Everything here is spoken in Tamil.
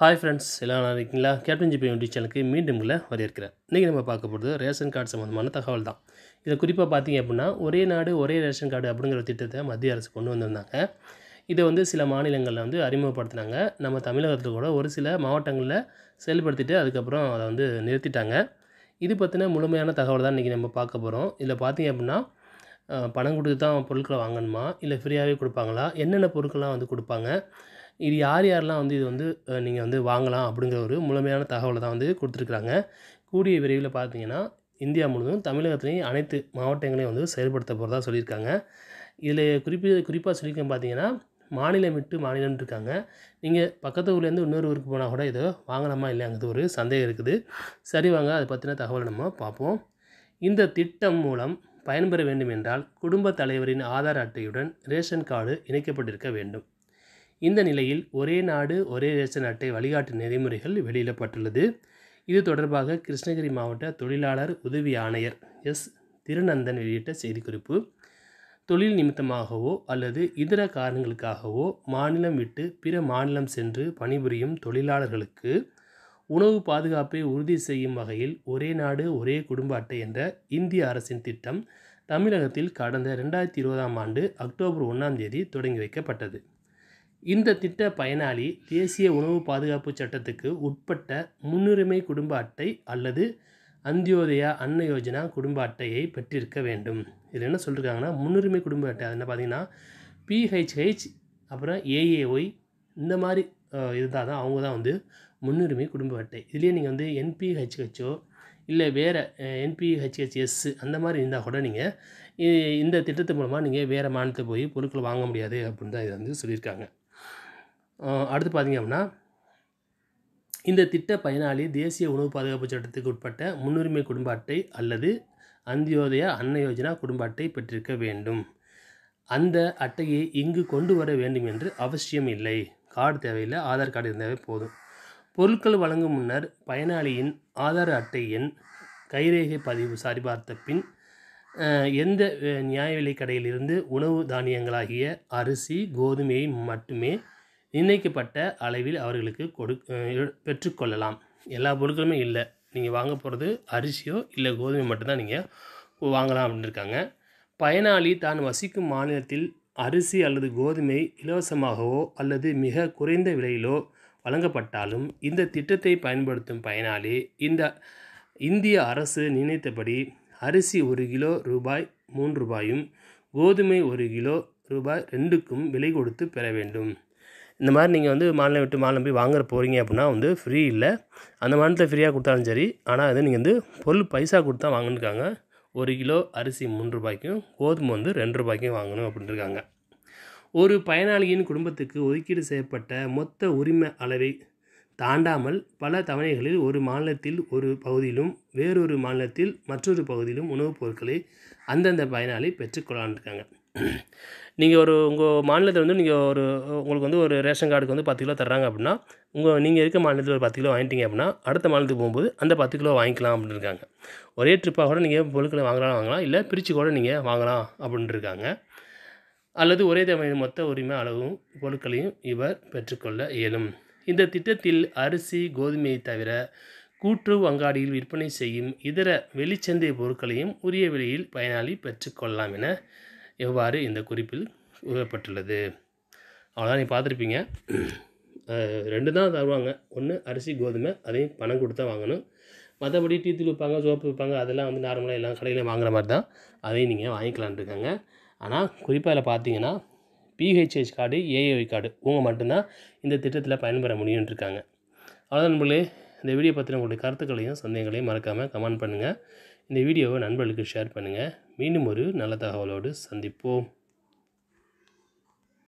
ஹாய் ஃப்ரெண்ட்ஸ் எல்லாம் நல்லா இருக்கீங்களா கேப்டன் ஜிபி யூடியூப் சேனலுக்கு மீண்டும் உங்களை வரவேற்கிறேன் இன்றைக்கி நம்ம பார்க்க போகிறது ரேஷன் கார்டு சம்மந்தமான தகவல் தான் இதை குறிப்பாக பார்த்தீங்க அப்படின்னா ஒரே நாடு ஒரே ரேஷன் கார்டு அப்படிங்கிற திட்டத்தை மத்திய அரசு கொண்டு வந்திருந்தாங்க இதை வந்து சில மாநிலங்களில் வந்து அறிமுகப்படுத்தினாங்க நம்ம தமிழகத்தில் கூட ஒரு சில மாவட்டங்களில் செயல்படுத்திட்டு அதுக்கப்புறம் அதை வந்து நிறுத்திட்டாங்க இது பற்றின முழுமையான தகவல் தான் இன்றைக்கி நம்ம பார்க்க போகிறோம் இதில் பார்த்தீங்க அப்படின்னா பணம் கொடுத்து தான் பொருட்களை வாங்கணுமா இல்லை ஃப்ரீயாகவே கொடுப்பாங்களா என்னென்ன பொருட்கள்லாம் வந்து கொடுப்பாங்க இது யார் யாரெலாம் வந்து இது வந்து நீங்கள் வந்து வாங்கலாம் அப்படிங்கிற ஒரு முழுமையான தகவலை தான் வந்து கொடுத்துருக்குறாங்க கூடிய விரைவில் பார்த்தீங்கன்னா இந்தியா முழுவதும் தமிழகத்துலேயும் அனைத்து மாவட்டங்களையும் வந்து செயல்படுத்த போகிறதா சொல்லியிருக்காங்க இதில் குறிப்பிட்டு குறிப்பாக சொல்லியிருக்க பார்த்தீங்கன்னா மாநிலம் விட்டு மாநிலம் இருக்காங்க நீங்கள் பக்கத்து ஊர்லேருந்து இன்னொரு ஊருக்கு போனால் கூட இதை வாங்கலாமா இல்லைங்கிறது ஒரு சந்தேகம் இருக்குது சரி வாங்க அதை பற்றின தகவலை நம்ம பார்ப்போம் இந்த திட்டம் மூலம் பயன்பெற வேண்டும் என்றால் குடும்ப தலைவரின் ஆதார் அட்டையுடன் ரேஷன் கார்டு இணைக்கப்பட்டிருக்க வேண்டும் இந்த நிலையில் ஒரே நாடு ஒரே ரேஷன் அட்டை வழிகாட்டு நெறிமுறைகள் வெளியிடப்பட்டுள்ளது இது தொடர்பாக கிருஷ்ணகிரி மாவட்ட தொழிலாளர் உதவி ஆணையர் எஸ் திருநந்தன் வெளியிட்ட செய்திக்குறிப்பு தொழில் நிமித்தமாகவோ அல்லது இதர காரணங்களுக்காகவோ மாநிலம் விட்டு பிற மாநிலம் சென்று பணிபுரியும் தொழிலாளர்களுக்கு உணவு பாதுகாப்பை உறுதி செய்யும் வகையில் ஒரே நாடு ஒரே குடும்ப அட்டை என்ற இந்திய அரசின் திட்டம் தமிழகத்தில் கடந்த ரெண்டாயிரத்தி இருபதாம் ஆண்டு அக்டோபர் ஒன்றாம் தேதி தொடங்கி வைக்கப்பட்டது இந்த திட்ட பயனாளி தேசிய உணவு பாதுகாப்பு சட்டத்துக்கு உட்பட்ட முன்னுரிமை குடும்ப அட்டை அல்லது அந்தியோதயா அன்ன யோஜனா குடும்ப அட்டையை பெற்றிருக்க வேண்டும் இதில் என்ன சொல்லியிருக்காங்கன்னா முன்னுரிமை குடும்ப அட்டை அது என்ன பார்த்தீங்கன்னா பிஹெச்ஹெச் அப்புறம் ஏஏஒய் இந்த மாதிரி இருந்தால் தான் அவங்க தான் வந்து முன்னுரிமை குடும்ப அட்டை இதுலேயே நீங்கள் வந்து என்பிஹெச்ஹெச்ஓ இல்லை வேறு என்பிஹெச்ஹெச்எஸ் அந்த மாதிரி இருந்தால் கூட நீங்கள் இந்த திட்டத்து மூலமாக நீங்கள் வேறு மாநிலத்தை போய் பொருட்கள் வாங்க முடியாது அப்படின்னு தான் இதை வந்து சொல்லியிருக்காங்க அடுத்து பார்த்திங்க அப்படின்னா இந்த திட்ட பயனாளி தேசிய உணவு பாதுகாப்பு சட்டத்துக்கு உட்பட்ட முன்னுரிமை குடும்ப அட்டை அல்லது அந்தியோதயா அன்ன யோஜனா குடும்ப அட்டை பெற்றிருக்க வேண்டும் அந்த அட்டையை இங்கு கொண்டு வர வேண்டும் என்று அவசியம் இல்லை கார்டு தேவையில்லை ஆதார் கார்டு இருந்தாவே போதும் பொருட்கள் வழங்கும் முன்னர் பயனாளியின் ஆதார் அட்டை எண் கைரேகை பதிவு சரிபார்த்த பின் எந்த நியாய விலை கடையிலிருந்து உணவு தானியங்களாகிய அரிசி கோதுமையை மட்டுமே நிர்ணயிக்கப்பட்ட அளவில் அவர்களுக்கு கொடு பெற்றுக்கொள்ளலாம் எல்லா பொருட்களுமே இல்லை நீங்கள் வாங்க போகிறது அரிசியோ இல்லை கோதுமை மட்டும்தான் நீங்கள் வாங்கலாம் அப்படின்னு இருக்காங்க பயனாளி தான் வசிக்கும் மாநிலத்தில் அரிசி அல்லது கோதுமை இலவசமாகவோ அல்லது மிக குறைந்த விலையிலோ வழங்கப்பட்டாலும் இந்த திட்டத்தை பயன்படுத்தும் பயனாளி இந்த இந்திய அரசு நினைத்தபடி அரிசி ஒரு கிலோ ரூபாய் மூன்று ரூபாயும் கோதுமை ஒரு கிலோ ரூபாய் ரெண்டுக்கும் விலை கொடுத்து பெற வேண்டும் இந்த மாதிரி நீங்கள் வந்து மாநிலம் விட்டு மாநிலம் போய் வாங்குற போகிறீங்க அப்படின்னா வந்து ஃப்ரீ இல்லை அந்த மாநிலத்தில் ஃப்ரீயாக கொடுத்தாலும் சரி ஆனால் அது நீங்கள் வந்து பொருள் பைசா கொடுத்தா வாங்கினுருக்காங்க ஒரு கிலோ அரிசி மூன்று ரூபாய்க்கும் கோதுமை வந்து ரெண்டு ரூபாய்க்கும் வாங்கணும் அப்படின்ட்டு ஒரு பயனாளியின் குடும்பத்துக்கு ஒதுக்கீடு செய்யப்பட்ட மொத்த உரிமை அளவை தாண்டாமல் பல தவணைகளில் ஒரு மாநிலத்தில் ஒரு பகுதியிலும் வேறொரு மாநிலத்தில் மற்றொரு பகுதியிலும் உணவுப் பொருட்களை அந்தந்த பயனாளி இருக்காங்க நீங்கள் ஒரு உங்கள் மாநிலத்தில் வந்து நீங்கள் ஒரு உங்களுக்கு வந்து ஒரு ரேஷன் கார்டுக்கு வந்து பத்து கிலோ தர்றாங்க அப்படின்னா உங்கள் நீங்கள் இருக்க மாநிலத்தில் ஒரு பத்து கிலோ வாங்கிட்டீங்க அப்படின்னா அடுத்த மாநிலத்துக்கு போகும்போது அந்த பத்து கிலோ வாங்கிக்கலாம் அப்படின்னு இருக்காங்க ஒரே ட்ரிப்பாக கூட நீங்கள் பொருட்களை வாங்கலாம் வாங்கலாம் இல்லை பிரித்து கூட நீங்கள் வாங்கலாம் அப்படின்ட்டு இருக்காங்க அல்லது ஒரே தேவையின் மொத்த உரிமை அளவும் பொருட்களையும் இவர் பெற்றுக்கொள்ள இயலும் இந்த திட்டத்தில் அரிசி கோதுமையை தவிர கூற்று அங்காடியில் விற்பனை செய்யும் இதர வெளிச்சந்தை பொருட்களையும் உரிய விலையில் பயனாளி பெற்றுக்கொள்ளலாம் என எவ்வாறு இந்த குறிப்பில் கூறப்பட்டுள்ளது அவ்வளோதான் நீங்கள் பார்த்துருப்பீங்க ரெண்டு தான் தருவாங்க ஒன்று அரிசி கோதுமை அதையும் பணம் கொடுத்தா வாங்கணும் மற்றபடி டீ தூள் விற்பாங்க சோப்பு விற்பாங்க அதெல்லாம் வந்து நார்மலாக எல்லா கடையிலையும் வாங்குற மாதிரி தான் அதையும் நீங்கள் வாங்கிக்கலான் இருக்காங்க ஆனால் குறிப்பாக இதில் பார்த்தீங்கன்னா பிஹெச்ஹெச் கார்டு ஏஏஒய் கார்டு இவங்க மட்டும்தான் இந்த திட்டத்தில் பயன்பெற முடியும்னு இருக்காங்க அவ்வளோதான் நம்மளே இந்த வீடியோ பற்றின உங்களுடைய கருத்துக்களையும் சந்தேகங்களையும் மறக்காமல் கமெண்ட் பண்ணுங்கள் இந்த வீடியோவை நண்பர்களுக்கு ஷேர் பண்ணுங்கள் மீண்டும் ஒரு நல்ல தகவலோடு சந்திப்போம்